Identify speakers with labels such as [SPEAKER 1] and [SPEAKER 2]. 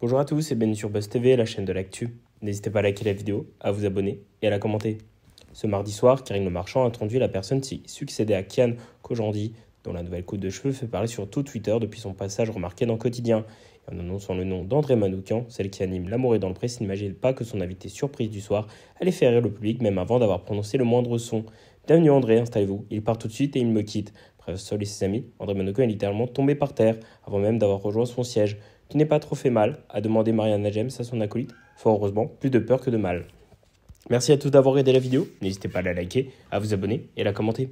[SPEAKER 1] Bonjour à tous, c'est Ben sur Buzz TV, la chaîne de l'actu. N'hésitez pas à liker la vidéo, à vous abonner et à la commenter. Ce mardi soir, Karine Le Marchand a introduit la personne qui succédait à Kian Kojandi, dont la nouvelle coupe de cheveux fait parler sur tout Twitter depuis son passage remarqué dans Quotidien. en annonçant le nom d'André Manoukian, celle qui anime L'amour et dans le presse n'imagine pas que son invité surprise du soir allait faire rire le public même avant d'avoir prononcé le moindre son. Bienvenue André, installez-vous. Il part tout de suite et il me quitte. le sol et ses amis, André Manoukian est littéralement tombé par terre avant même d'avoir rejoint son siège. Tu n'est pas trop fait mal, a demandé Mariana James à son acolyte, fort heureusement plus de peur que de mal. Merci à tous d'avoir regardé la vidéo, n'hésitez pas à la liker, à vous abonner et à la commenter.